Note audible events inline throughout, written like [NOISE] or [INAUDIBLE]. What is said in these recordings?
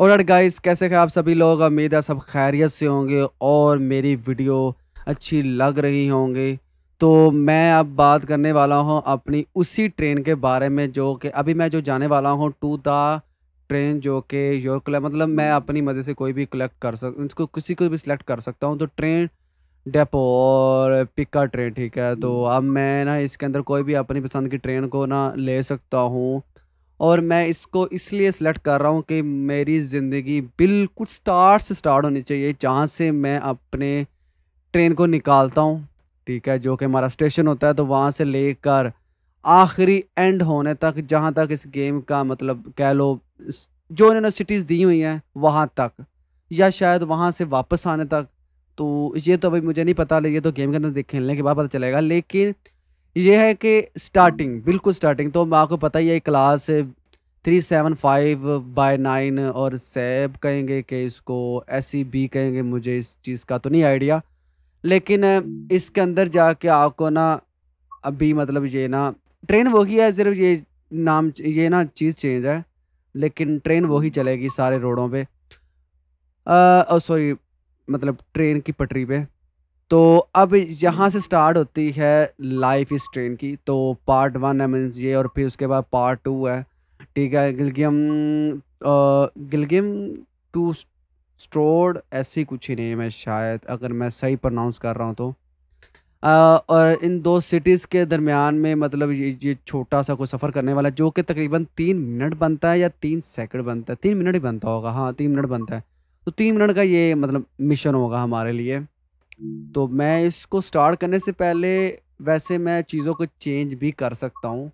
और गाइस कैसे हैं आप सभी लोग उम्मीद है सब खैरियत से होंगे और मेरी वीडियो अच्छी लग रही होंगी तो मैं अब बात करने वाला हूं अपनी उसी ट्रेन के बारे में जो कि अभी मैं जो जाने वाला हूं टू द ट्रेन जो कि योर मतलब मैं अपनी मज़े से कोई भी कलेक्ट कर सक उसको किसी को भी सिलेक्ट कर सकता हूँ तो ट्रेन डेपो और पिका ट्रेन ठीक है तो हम्म। अब मैं ना इसके अंदर कोई भी अपनी पसंद की ट्रेन को ना ले सकता हूँ और मैं इसको इसलिए सेलेक्ट कर रहा हूँ कि मेरी ज़िंदगी बिल्कुल स्टार्ट से स्टार्ट होनी चाहिए जहाँ से मैं अपने ट्रेन को निकालता हूँ ठीक है जो कि हमारा स्टेशन होता है तो वहाँ से लेकर आखिरी एंड होने तक जहाँ तक इस गेम का मतलब कह लो जो इन्होंने सिटीज़ दी हुई हैं वहाँ तक या शायद वहाँ से वापस आने तक तो ये तो अभी मुझे नहीं पता ये तो गेम के अंदर खेलने के बाद पता चलेगा लेकिन ये है कि स्टार्टिंग हाँ। बिल्कुल स्टार्टिंग तो आपको पता ही है class three seven five by nine और सैब कहेंगे कि इसको एस बी e कहेंगे मुझे इस चीज़ का तो नहीं आइडिया लेकिन इसके अंदर जाके आपको ना अभी मतलब ये ना ट्रेन वही है सिर्फ ये नाम ये ना चीज़ चेंज है लेकिन ट्रेन वही चलेगी सारे रोडों पे सॉरी मतलब ट्रेन की पटरी पे तो अब यहाँ से स्टार्ट होती है लाइफ इस ट्रेन की तो पार्ट वन है मीन्स ये और फिर उसके बाद पार्ट टू है ठीक है गिलगिम गिलगिम टू स्ट्रोड ऐसी कुछ ही नहीं है शायद अगर मैं सही प्रोनाउंस कर रहा हूँ तो आ, और इन दो सिटीज़ के दरमियान में मतलब ये ये छोटा सा कोई सफ़र करने वाला जो कि तकरीबन तीन मिनट बनता है या तीन सेकंड बनता है तीन मिनट ही बनता होगा हाँ तीन मिनट बनता है तो तीन मिनट का ये मतलब मिशन होगा हमारे लिए तो मैं इसको स्टार्ट करने से पहले वैसे मैं चीज़ों को चेंज भी कर सकता हूँ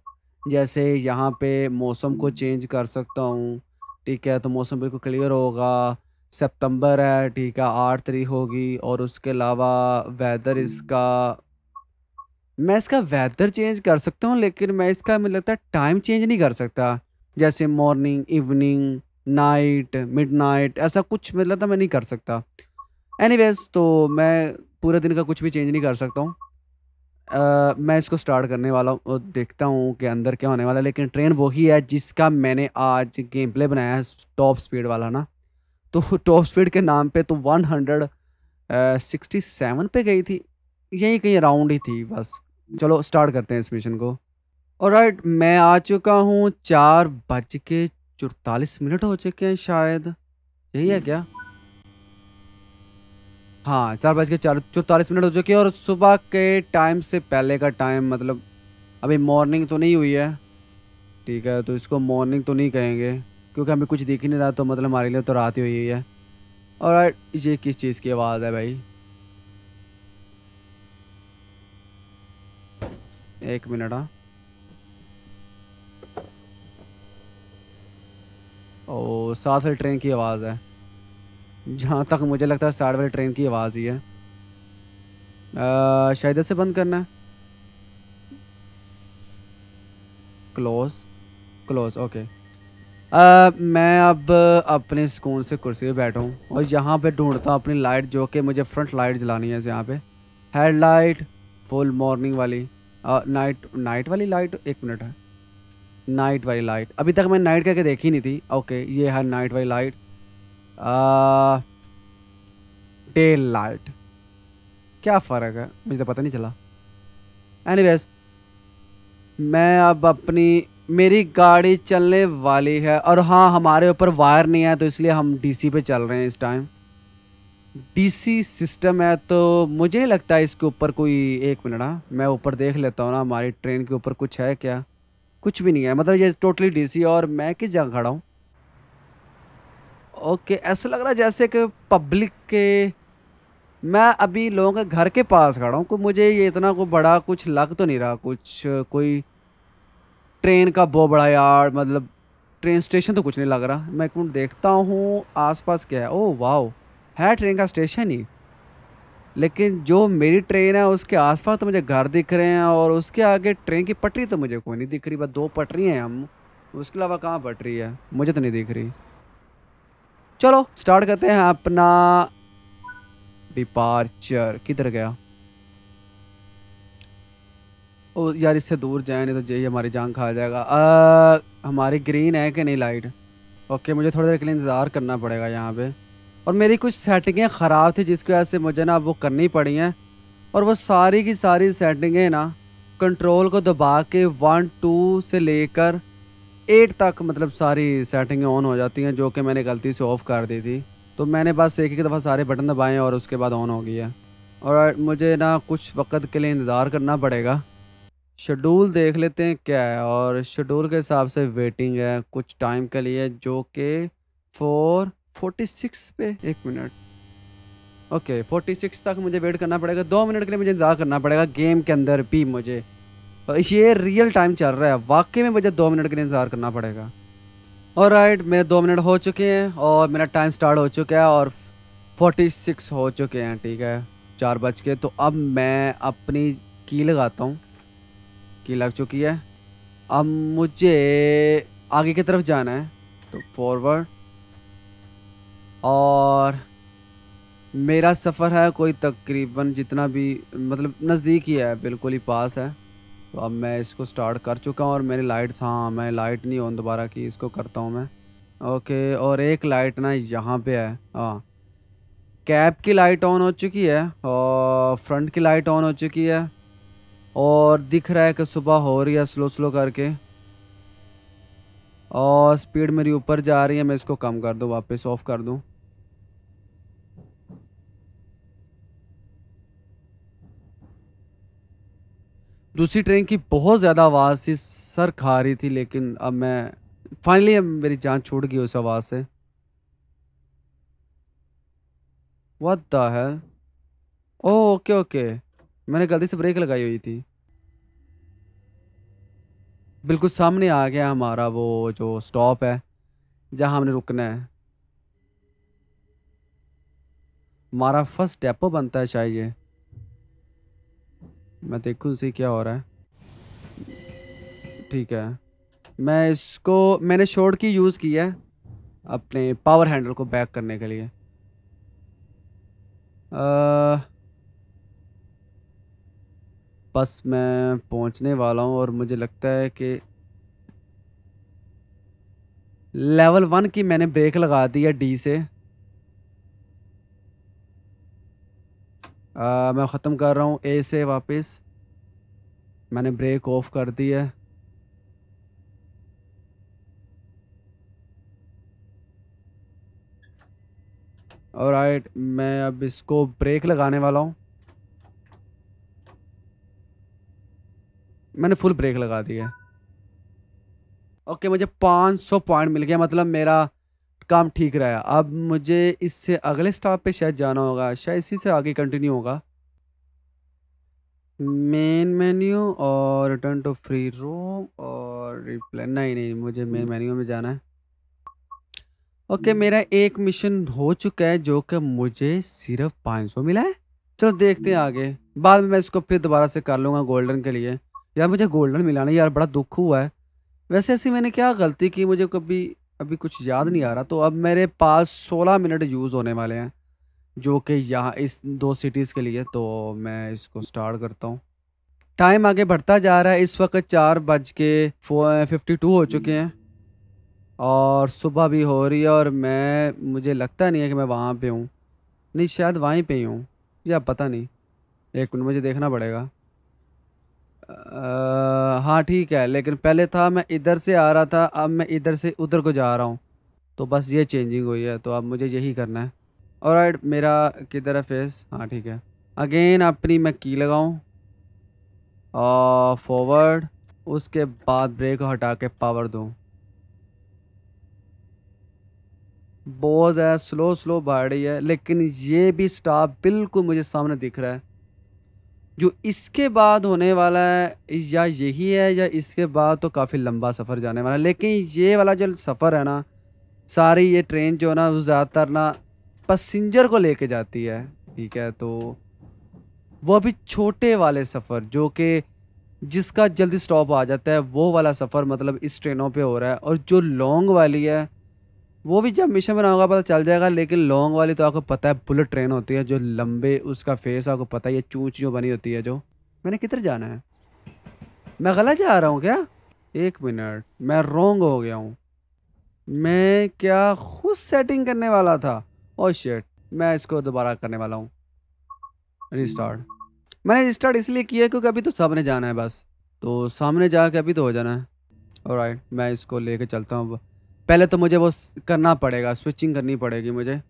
जैसे यहाँ पे मौसम को चेंज हम्म। कर सकता हूँ ठीक है तो मौसम बिल्कुल क्लियर होगा सितंबर है ठीक है आठ तारीख होगी और उसके अलावा वेदर हम्म। इसका मैं इसका वेदर चेंज कर सकता हूँ लेकिन मैं इसका मुझे लगता है टाइम चेंज नहीं कर सकता जैसे मॉर्निंग इवनिंग नाइट मिडनाइट ऐसा कुछ मतलब लगता मैं नहीं कर सकता एनी तो मैं पूरे दिन का कुछ भी चेंज नहीं कर सकता हूँ Uh, मैं इसको स्टार्ट करने वाला हूँ देखता हूँ कि अंदर क्या होने वाला है लेकिन ट्रेन वही है जिसका मैंने आज गेम प्ले बनाया है टॉप स्पीड वाला ना तो टॉप [LAUGHS] स्पीड के नाम पे तो वन हंड्रेड सिक्सटी सेवन पे गई थी यही कहीं राउंड ही थी बस चलो स्टार्ट करते हैं इस मिशन को और राइट मैं आ चुका हूँ चार बज के चौतालीस मिनट हो चुके हैं शायद यही है हम्म। क्या हाँ चार बज के चार चौतालीस मिनट हो चुके हैं और सुबह के टाइम से पहले का टाइम मतलब अभी मॉर्निंग तो नहीं हुई है ठीक है तो इसको मॉर्निंग तो नहीं कहेंगे क्योंकि हमें कुछ दिख ही नहीं रहा तो मतलब हमारे लिए तो रात ही हुई है और ये किस चीज़ की आवाज़ है भाई एक मिनट हाँ ओ सात ट्रेन की आवाज़ है जहाँ तक मुझे लगता है साइड वाली ट्रेन की आवाज़ ही है शायद से बंद करना है क्लोज क्लोज ओके मैं अब अपने सुकून से कुर्सी पे बैठा हूँ और यहाँ पे ढूंढता हूँ अपनी लाइट जो कि मुझे फ्रंट लाइट जलानी है यहाँ पे हेड लाइट फुल मॉर्निंग वाली आ, नाइट नाइट वाली लाइट एक मिनट है नाइट वाली लाइट अभी तक मैं नाइट करके देखी नहीं थी ओके ये है नाइट वाली लाइट डे uh, लाइट क्या फ़र्क है मुझे तो पता नहीं चला एनीवेज मैं अब अपनी मेरी गाड़ी चलने वाली है और हाँ हमारे ऊपर वायर नहीं है तो इसलिए हम डीसी पे चल रहे हैं इस टाइम डीसी सिस्टम है तो मुझे नहीं लगता है इसके ऊपर कोई एक मिनट हाँ मैं ऊपर देख लेता हूँ ना हमारी ट्रेन के ऊपर कुछ है क्या कुछ भी नहीं है मतलब ये टोटली डीसी और मैं किस जगह खड़ा हूँ ओके ऐसा लग रहा है जैसे कि पब्लिक के मैं अभी लोगों के घर के पास खड़ा हूँ मुझे ये इतना को बड़ा कुछ लग तो नहीं रहा कुछ कोई ट्रेन का बहुत बड़ा यार मतलब ट्रेन स्टेशन तो कुछ नहीं लग रहा मैं एक मिनट देखता हूँ आसपास क्या है ओ वाह है ट्रेन का स्टेशन ही लेकिन जो मेरी ट्रेन है उसके आसपास तो मुझे घर दिख रहे हैं और उसके आगे ट्रेन की पटरी तो मुझे कोई नहीं दिख रही बस दो पटरी हैं हम उसके अलावा कहाँ पटरी है मुझे तो नहीं दिख रही चलो स्टार्ट करते हैं अपना डिपार्चर किधर गया ओ यार इससे दूर जाए नहीं तो यही हमारी जान खा जाएगा आ, हमारी ग्रीन है कि नहीं लाइट ओके मुझे थोड़ी देर के लिए इंतज़ार करना पड़ेगा यहाँ पे और मेरी कुछ सेटिंगें ख़राब थी जिसकी वजह से मुझे ना वो करनी पड़ी हैं और वो सारी की सारी सेटिंगें ना कंट्रोल को दबा के वन टू से लेकर एट तक मतलब सारी सेटिंग ऑन हो जाती हैं जो कि मैंने गलती से ऑफ़ कर दी थी तो मैंने बस एक एक दफ़ा सारे बटन दबाए और उसके बाद ऑन हो गया और मुझे ना कुछ वक्त के लिए इंतज़ार करना पड़ेगा शेड्यूल देख लेते हैं क्या है और शेड्यूल के हिसाब से वेटिंग है कुछ टाइम के लिए जो कि फोर फोर्टी सिक्स पे एक मिनट ओके फोर्टी सिक्स तक मुझे वेट करना पड़ेगा दो मिनट के लिए मुझे इंतज़ार करना पड़ेगा गेम के अंदर भी मुझे ये रियल टाइम चल रहा है वाकई में मुझे दो मिनट के लिए इंतज़ार करना पड़ेगा और राइट मेरे दो मिनट हो चुके हैं और मेरा टाइम स्टार्ट हो चुका है और फोर्टी सिक्स हो चुके हैं ठीक है चार बज के तो अब मैं अपनी की लगाता हूँ की लग चुकी है अब मुझे आगे की तरफ जाना है तो फॉरवर्ड और मेरा सफ़र है कोई तकरीबन जितना भी मतलब नज़दीक ही है बिल्कुल ही पास है तो अब मैं इसको स्टार्ट कर चुका हूँ और मेरी लाइट्स हाँ मैं लाइट नहीं ऑन दोबारा की इसको करता हूँ मैं ओके और एक लाइट ना यहाँ पे है हाँ कैब की लाइट ऑन हो चुकी है और फ्रंट की लाइट ऑन हो चुकी है और दिख रहा है कि सुबह हो रही है स्लो स्लो करके और स्पीड मेरी ऊपर जा रही है मैं इसको कम कर दूँ वापस ऑफ़ कर दूँ दूसरी ट्रेन की बहुत ज़्यादा आवाज़ थी सर खा रही थी लेकिन अब मैं फाइनली अब मेरी जान छूट गई उस आवाज़ से वह है ओह ओके ओके मैंने गलती से ब्रेक लगाई हुई थी बिल्कुल सामने आ गया हमारा वो जो स्टॉप है जहाँ हमने रुकना है हमारा फर्स्ट डेपो बनता है शायद ये मैं देखूँ इसे क्या हो रहा है ठीक है मैं इसको मैंने शॉर्ट की यूज़ की है अपने पावर हैंडल को बैक करने के लिए आ, बस मैं पहुंचने वाला हूं और मुझे लगता है कि लेवल वन की मैंने ब्रेक लगा दी है डी से आ, मैं ख़त्म कर रहा हूँ ए से वापस मैंने ब्रेक ऑफ कर दी है और राइट मैं अब इसको ब्रेक लगाने वाला हूँ मैंने फुल ब्रेक लगा दी है ओके मुझे 500 पॉइंट मिल गया मतलब मेरा काम ठीक रहा अब मुझे इससे अगले स्टॉप पे शायद जाना होगा शायद इसी से आगे कंटिन्यू होगा मेन मेन्यू और रिटर्न टू फ्री रूम और रिप्लाई नहीं नहीं मुझे मेन मेन्यू में जाना है ओके okay, hmm. मेरा एक मिशन हो चुका है जो कि मुझे सिर्फ पाँच सौ मिला है चलो देखते हैं hmm. आगे बाद में मैं इसको फिर दोबारा से कर लूँगा गोल्डन के लिए यार मुझे गोल्डन मिला यार बड़ा दुख हुआ है वैसे ऐसे मैंने क्या गलती की मुझे कभी अभी कुछ याद नहीं आ रहा तो अब मेरे पास सोलह मिनट यूज़ होने वाले हैं जो कि यहाँ इस दो सिटीज़ के लिए तो मैं इसको स्टार्ट करता हूँ टाइम आगे बढ़ता जा रहा है इस वक्त चार बज के फिफ्टी टू हो चुके हैं और सुबह भी हो रही है और मैं मुझे लगता नहीं है कि मैं वहाँ पे हूँ नहीं शायद वहीं पे ही हूँ या पता नहीं एक मिनट मुझे देखना पड़ेगा आ, हाँ ठीक है लेकिन पहले था मैं इधर से आ रहा था अब मैं इधर से उधर को जा रहा हूँ तो बस ये चेंजिंग हुई है तो अब मुझे यही करना है और राइट मेरा किधर है फेस हाँ ठीक है अगेन अपनी मैं की लगाऊँ और फॉरवर्ड उसके बाद ब्रेक हटा के पावर दूँ बहुत ज़्यादा स्लो स्लो बढ़ रही है लेकिन ये भी स्टाफ बिल्कुल मुझे सामने दिख रहा है जो इसके बाद होने वाला है या यही है या इसके बाद तो काफ़ी लंबा सफ़र जाने वाला है लेकिन ये वाला जो सफ़र है ना सारी ये ट्रेन जो है ना वो ज़्यादातर ना पसेंजर को लेके जाती है ठीक है तो वो भी छोटे वाले सफ़र जो कि जिसका जल्दी स्टॉप आ जाता है वो वाला सफ़र मतलब इस ट्रेनों पे हो रहा है और जो लॉन्ग वाली है वो भी जब मिशन बना होगा पता चल जाएगा लेकिन लॉन्ग वाली तो आपको पता है बुलेट ट्रेन होती है जो लंबे उसका फेस आपको पता है ये चूँच जो बनी होती है जो मैंने किधर जाना है मैं गलत जा रहा हूँ क्या एक मिनट मैं रोंग हो गया हूँ मैं क्या खुद सेटिंग करने वाला था ओ oh शेट मैं इसको दोबारा करने वाला हूँ रिस्टार्ट मैंने रिस्टार्ट इसलिए किया क्योंकि अभी तो सामने जाना है बस तो सामने जा अभी तो हो जाना है और मैं इसको ले चलता हूँ पहले तो मुझे वो करना पड़ेगा स्विचिंग करनी पड़ेगी मुझे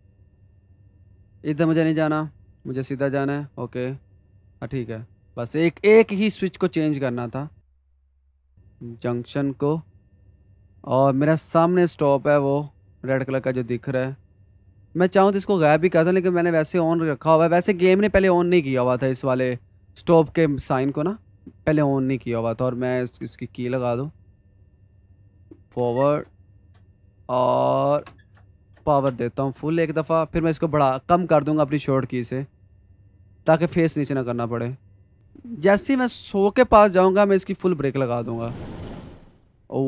इधर मुझे नहीं जाना मुझे सीधा जाना है ओके हाँ ठीक है बस एक एक ही स्विच को चेंज करना था जंक्शन को और मेरा सामने स्टॉप है वो रेड कलर का जो दिख रहा है मैं चाहूँ तो इसको गायब भी करता लेकिन मैंने वैसे ऑन रखा हुआ है वैसे गेम ने पहले ऑन नहीं किया हुआ था इस वाले स्टॉप के साइन को ना पहले ऑन नहीं किया हुआ था और मैं इसकी की लगा दूँ फॉरवर्ड और पावर देता हूँ फुल एक दफ़ा फिर मैं इसको बढ़ा कम कर दूँगा अपनी शॉर्ट की से ताकि फेस नीचे ना करना पड़े जैसे ही मैं सो के पास जाऊँगा मैं इसकी फुल ब्रेक लगा दूँगा ओ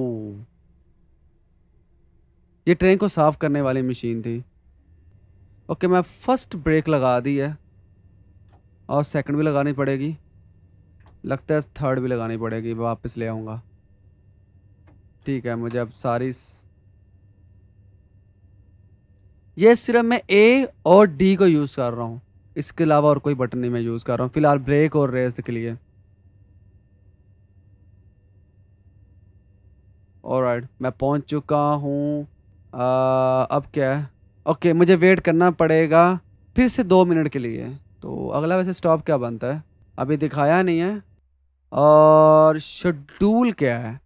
ये ट्रेन को साफ़ करने वाली मशीन थी ओके मैं फर्स्ट ब्रेक लगा दी है और सेकंड भी लगानी पड़ेगी लगता है थर्ड भी लगानी पड़ेगी वापस ले आऊँगा ठीक है मुझे अब सारी ये सिर्फ मैं ए और डी को यूज़ कर रहा हूँ इसके अलावा और कोई बटन नहीं मैं यूज़ कर रहा हूँ फ़िलहाल ब्रेक और रेस के लिए और राइट मैं पहुँच चुका हूँ अब क्या है ओके मुझे वेट करना पड़ेगा फिर से दो मिनट के लिए तो अगला वैसे स्टॉप क्या बनता है अभी दिखाया नहीं है और शेड्यूल क्या है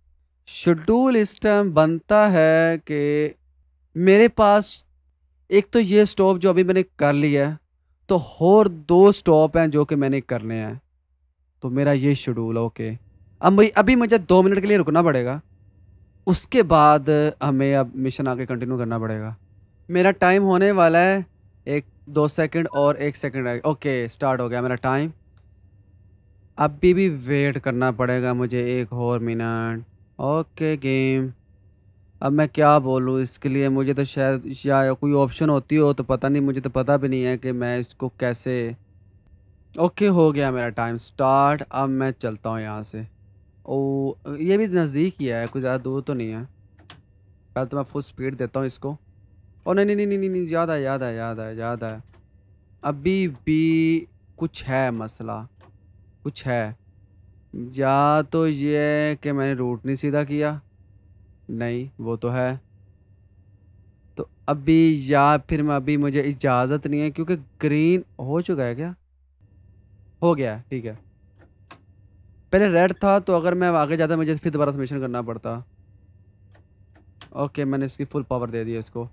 शेड्यूल इस टाइम बनता है कि मेरे पास एक तो ये स्टॉप जो अभी मैंने कर लिया है तो और दो स्टॉप हैं जो कि मैंने करने हैं तो मेरा ये शेड्यूल है ओके अब भाई अभी मुझे दो मिनट के लिए रुकना पड़ेगा उसके बाद हमें अब मिशन आगे कंटिन्यू करना पड़ेगा मेरा टाइम होने वाला है एक दो सेकंड और एक सेकंड ओके स्टार्ट हो गया मेरा टाइम अभी भी वेट करना पड़ेगा मुझे एक और मिनट ओके गेम अब मैं क्या बोलूँ इसके लिए मुझे तो शायद या कोई ऑप्शन होती हो तो पता नहीं मुझे तो पता भी नहीं है कि मैं इसको कैसे ओके हो गया मेरा टाइम स्टार्ट अब मैं चलता हूँ यहाँ से ओ ये भी नज़दीक ही है कोई ज़्यादा दूर तो नहीं है पहले तो मैं फुल स्पीड देता हूँ इसको और नहीं नहीं नहीं नहीं नहीं याद है याद है याद है याद है अभी भी कुछ है मसला कुछ है या तो ये कि मैंने रूट नहीं सीधा किया नहीं वो तो है तो अभी या फिर मैं अभी मुझे इजाज़त नहीं है क्योंकि ग्रीन हो चुका है क्या हो गया है ठीक है पहले रेड था तो अगर मैं आगे जाता मुझे फिर दोबारा सबमिशन करना पड़ता ओके मैंने इसकी फुल पावर दे दी इसको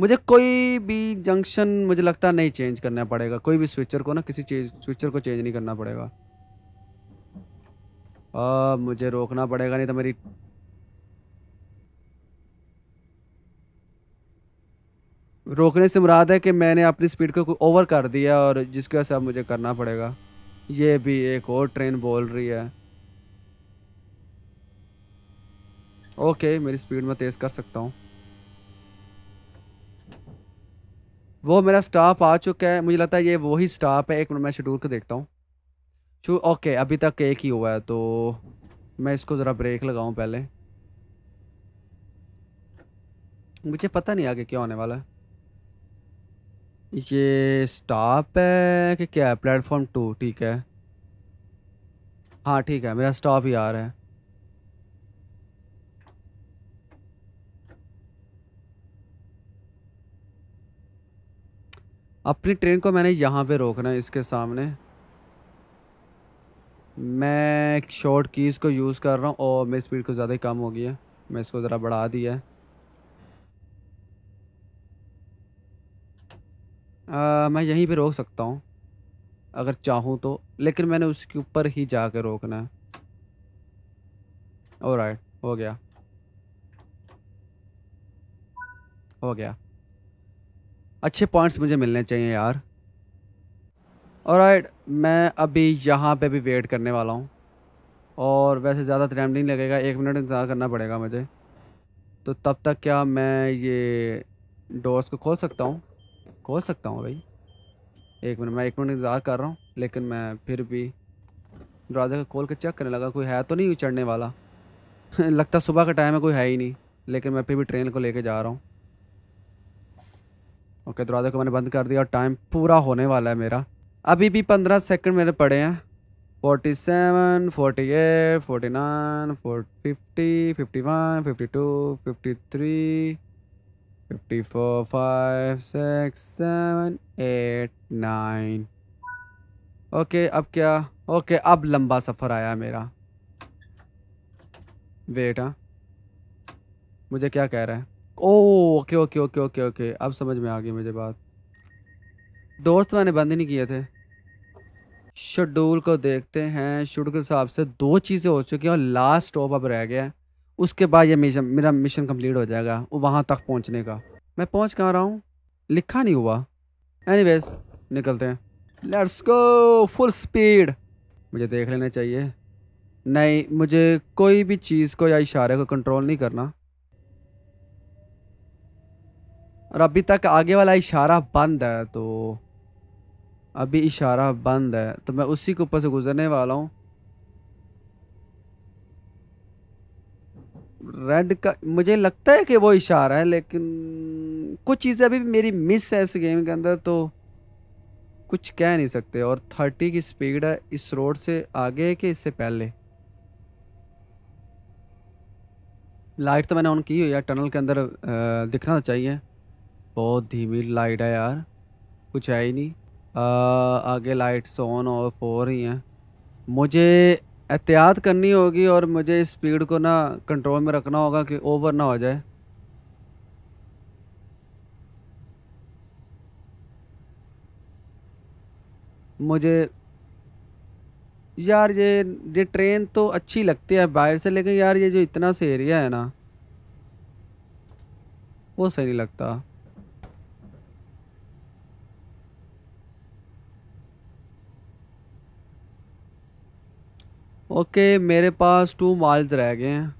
मुझे कोई भी जंक्शन मुझे लगता नहीं चेंज करना पड़ेगा कोई भी स्विचर को ना किसी चीज स्विचर को चेंज नहीं करना पड़ेगा आ, मुझे रोकना पड़ेगा नहीं तो मेरी रोकने से मुराद है कि मैंने अपनी स्पीड को ओवर कर दिया और जिसकी वजह से अब मुझे करना पड़ेगा ये भी एक और ट्रेन बोल रही है ओके मेरी स्पीड में तेज़ कर सकता हूँ वो मेरा स्टाफ आ चुका है मुझे लगता है ये वही स्टाफ है एक मिनट मैं शेड्यूल को देखता हूँ छू ओके अभी तक एक ही हुआ है तो मैं इसको ज़रा ब्रेक लगाऊं पहले मुझे पता नहीं आगे क्या होने वाला है ये स्टॉप है कि क्या है प्लेटफॉर्म टू ठीक है हाँ ठीक है मेरा स्टॉप ही आ रहा है अपनी ट्रेन को मैंने यहाँ पे रोकना है इसके सामने मैं शॉर्ट कीज़ को यूज़ कर रहा हूँ और मेरी स्पीड को ज़्यादा कम हो गई है मैं इसको ज़रा बढ़ा दिया है मैं यहीं पे रोक सकता हूँ अगर चाहूँ तो लेकिन मैंने उसके ऊपर ही जा कर रोकना है और राइट हो गया हो गया अच्छे पॉइंट्स मुझे मिलने चाहिए यार और right, मैं अभी यहाँ पे भी वेट करने वाला हूँ और वैसे ज़्यादा टाइम नहीं लगेगा एक मिनट इंतज़ार करना पड़ेगा मुझे तो तब तक क्या मैं ये डोर्स को खोल सकता हूँ खोल सकता हूँ भाई एक मिनट मैं एक मिनट इंतज़ार कर रहा हूँ लेकिन मैं फिर भी दरवाज़े को खोल के चेक करने लगा कोई है तो नहीं चढ़ने वाला [LAUGHS] लगता सुबह का टाइम है कोई है ही नहीं लेकिन मैं फिर भी ट्रेन को ले जा रहा हूँ ओके दरवाज़े को मैंने बंद कर दिया और टाइम पूरा होने वाला है मेरा अभी भी पंद्रह सेकंड मेरे पड़े हैं forty seven forty eight forty nine four fifty fifty one fifty two fifty three fifty four five six seven eight nine okay अब क्या ओके अब लंबा सफ़र आया मेरा वेट हाँ मुझे क्या कह रहा है okay okay okay okay okay अब समझ में आ गई मुझे बात दोस्त तो मैंने बंद ही नहीं किए थे शेड्यूल को देखते हैं शेड्यूल के हिसाब से दो चीज़ें हो चुकी हैं और लास्ट स्टॉप अब रह गया है उसके बाद ये मिशन मेरा मिशन कंप्लीट हो जाएगा वहाँ तक पहुँचने का मैं पहुँच कहाँ रहा हूँ लिखा नहीं हुआ एनी निकलते हैं लेट्स गो फुल स्पीड मुझे देख लेना चाहिए नहीं मुझे कोई भी चीज़ को या इशारे को कंट्रोल नहीं करना और अभी तक आगे वाला इशारा बंद है तो अभी इशारा बंद है तो मैं उसी के ऊपर से गुजरने वाला हूँ रेड का मुझे लगता है कि वो इशारा है लेकिन कुछ चीज़ें अभी मेरी मिस है इस गेम के अंदर तो कुछ कह नहीं सकते और थर्टी की स्पीड है इस रोड से आगे है कि इससे पहले लाइट तो मैंने ऑन की हुई है टनल के अंदर दिखना तो चाहिए बहुत धीमी लाइट है यार कुछ है ही नहीं आगे लाइट्स ऑन ऑफ हो रही हैं मुझे एहतियात करनी होगी और मुझे स्पीड को ना कंट्रोल में रखना होगा कि ओवर ना हो जाए मुझे यार ये ये ट्रेन तो अच्छी लगती है बाहर से लेकिन यार ये जो इतना से एरिया है ना वो सही नहीं लगता ओके मेरे पास टू माइल्स रह गए हैं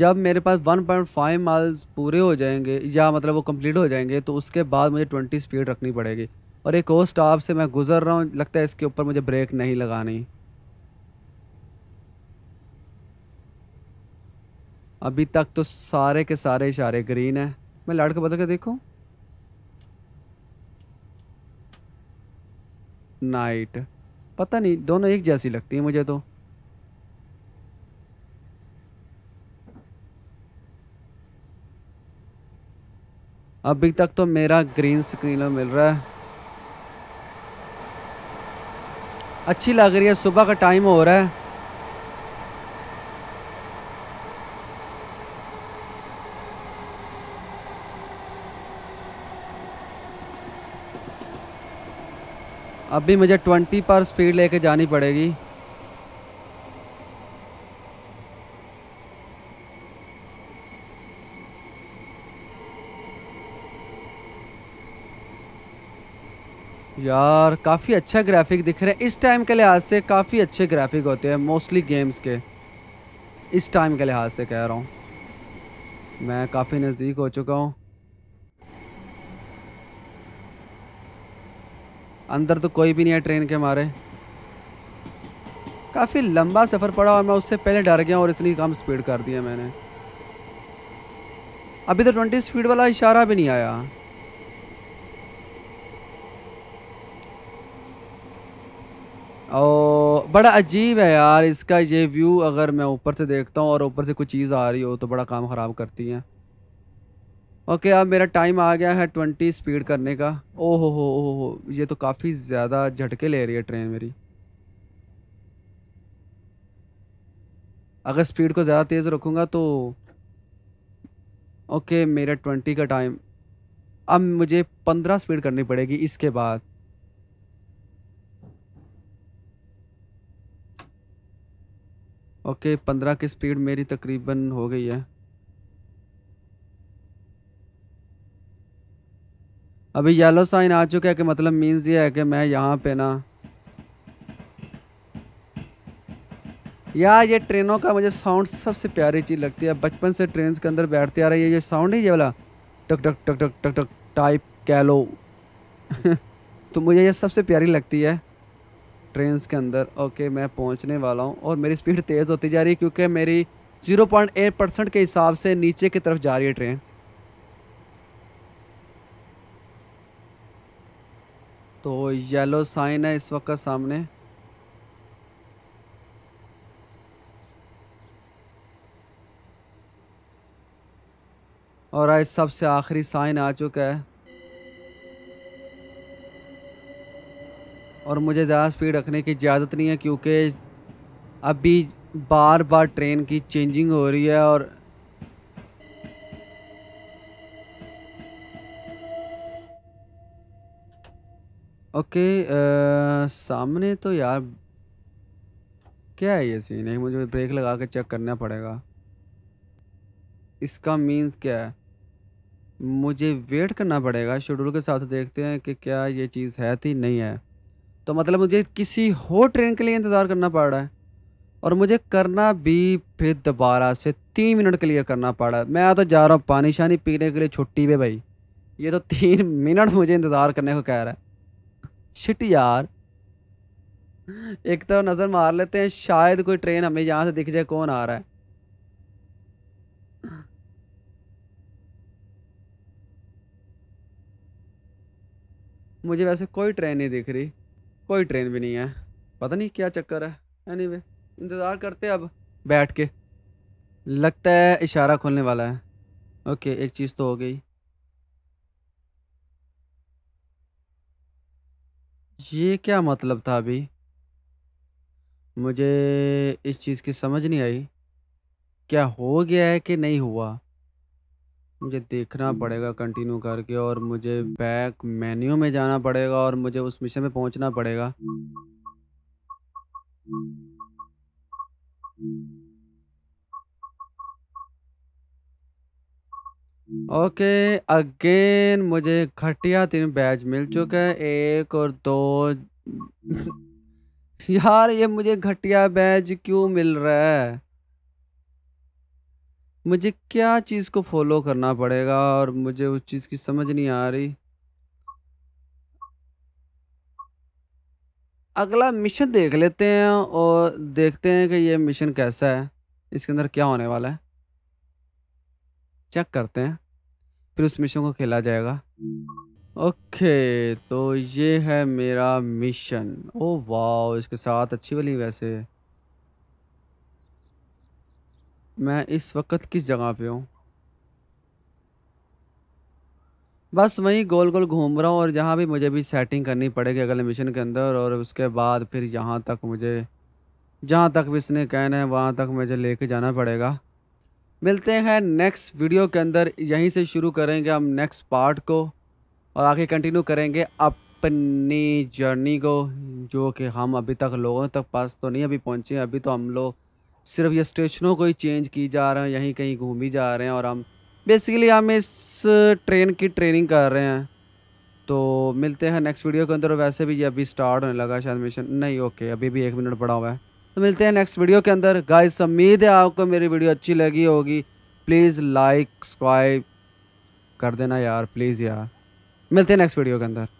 जब मेरे पास 1.5 माइल्स पूरे हो जाएंगे या मतलब वो कंप्लीट हो जाएंगे तो उसके बाद मुझे 20 स्पीड रखनी पड़ेगी और एक और स्टाफ से मैं गुज़र रहा हूँ लगता है इसके ऊपर मुझे ब्रेक नहीं लगानी अभी तक तो सारे के सारे इशारे ग्रीन हैं मैं लड़के बदल के देखूँ नाइट पता नहीं दोनों एक जैसी लगती है मुझे तो अभी तक तो मेरा ग्रीन स्क्रीन मिल रहा है अच्छी लग रही है सुबह का टाइम हो रहा है अभी मुझे ट्वेंटी पर स्पीड लेके जानी पड़ेगी यार काफ़ी अच्छा ग्राफिक दिख रहा है इस टाइम के लिहाज से काफ़ी अच्छे ग्राफिक होते हैं मोस्टली गेम्स के इस टाइम के लिहाज से कह रहा हूँ मैं काफ़ी नज़दीक हो चुका हूँ अंदर तो कोई भी नहीं है ट्रेन के मारे काफ़ी लंबा सफ़र पड़ा और मैं उससे पहले डर गया और इतनी कम स्पीड कर दिया मैंने अभी तो ट्वेंटी स्पीड वाला इशारा भी नहीं आया और बड़ा अजीब है यार इसका ये व्यू अगर मैं ऊपर से देखता हूँ और ऊपर से कुछ चीज़ आ रही हो तो बड़ा काम ख़राब करती है ओके अब मेरा टाइम आ गया है ट्वेंटी स्पीड करने का ओहो हो ओ हो ये तो काफ़ी ज़्यादा झटके ले रही है ट्रेन मेरी अगर स्पीड को ज़्यादा तेज़ रखूँगा तो ओके मेरा ट्वेंटी का टाइम अब मुझे पंद्रह स्पीड करनी पड़ेगी इसके बाद ओके पंद्रह की स्पीड मेरी तकरीबन हो गई है अभी येलो साइन आ चुका है कि मतलब मीन्स ये है कि मैं यहाँ पे ना यार ये ट्रेनों का मुझे साउंड सबसे प्यारी चीज़ लगती है बचपन से ट्रेन के अंदर बैठते आ रही है ये साउंड ही ये वाला टक टक टक टक टक टक टाइप कह लो तो मुझे ये सबसे प्यारी लगती है ट्रेन के अंदर ओके मैं पहुंचने वाला हूं और मेरी स्पीड तेज़ होती जा रही है क्योंकि मेरी एट परसेंट के हिसाब से नीचे की तरफ जा रही है ट्रेन तो येलो साइन है इस वक्त सामने और आज सबसे आखिरी साइन आ चुका है और मुझे ज़्यादा स्पीड रखने की इजाज़त नहीं है क्योंकि अभी बार बार ट्रेन की चेंजिंग हो रही है और ओके आ, सामने तो यार क्या है ये सीन है मुझे ब्रेक लगा के चेक करना पड़ेगा इसका मींस क्या है मुझे वेट करना पड़ेगा शेड्यूल के साथ देखते हैं कि क्या ये चीज़ है थी नहीं है तो मतलब मुझे किसी हो ट्रेन के लिए इंतज़ार करना पड़ रहा है और मुझे करना भी फिर दोबारा से तीन मिनट के लिए करना पड़ा मैं तो जा रहा हूँ पानी शानी पीने के लिए छुट्टी पे भाई ये तो तीन मिनट [LAUGHS] मुझे इंतज़ार करने को कह रहा है शिट यार एक तरफ नज़र मार लेते हैं शायद कोई ट्रेन हमें यहाँ से दिख जाए कौन आ रहा है मुझे वैसे कोई ट्रेन नहीं दिख रही कोई ट्रेन भी नहीं है पता नहीं क्या चक्कर है एनीवे anyway, इंतज़ार करते अब बैठ के लगता है इशारा खोलने वाला है ओके एक चीज़ तो हो गई ये क्या मतलब था अभी मुझे इस चीज़ की समझ नहीं आई क्या हो गया है कि नहीं हुआ मुझे देखना पड़ेगा कंटिन्यू करके और मुझे बैक मेन्यू में जाना पड़ेगा और मुझे उस मिशन में पहुंचना पड़ेगा ओके अगेन मुझे घटिया तीन बैच मिल चुके हैं एक और दो [LAUGHS] यार ये मुझे घटिया बैच क्यों मिल रहा है मुझे क्या चीज़ को फॉलो करना पड़ेगा और मुझे उस चीज़ की समझ नहीं आ रही अगला मिशन देख लेते हैं और देखते हैं कि ये मिशन कैसा है इसके अंदर क्या होने वाला है चेक करते हैं फिर उस मिशन को खेला जाएगा ओके तो ये है मेरा मिशन ओ वाह इसके साथ अच्छी वाली वैसे मैं इस वक्त किस जगह पे हूँ बस वहीं गोल गोल घूम रहा हूँ और जहाँ भी मुझे भी सेटिंग करनी पड़ेगी अगले मिशन के अंदर और उसके बाद फिर यहाँ तक मुझे जहाँ तक भी इसने कहना है वहाँ तक मुझे लेके जाना पड़ेगा मिलते हैं नेक्स्ट वीडियो के अंदर यहीं से शुरू करेंगे हम नेक्स्ट पार्ट को और आगे कंटिन्यू करेंगे अपनी जर्नी को जो कि हम अभी तक लोगों तक पास तो नहीं अभी पहुँचे अभी तो हम लोग सिर्फ ये स्टेशनों को ही चेंज की जा रहे हैं यहीं कहीं घूम ही जा रहे हैं और हम बेसिकली हम इस ट्रेन की ट्रेनिंग कर रहे हैं तो मिलते हैं नेक्स्ट वीडियो के अंदर वैसे भी ये अभी स्टार्ट होने लगा शायद मिशन नहीं ओके अभी भी एक मिनट पड़ा हुआ है तो मिलते हैं नेक्स्ट वीडियो के अंदर गाइस उम्मीद है आपको मेरी वीडियो अच्छी लगी होगी प्लीज़ लाइक सब्सक्राइब कर देना यार प्लीज़ यार मिलते हैं नेक्स्ट वीडियो के अंदर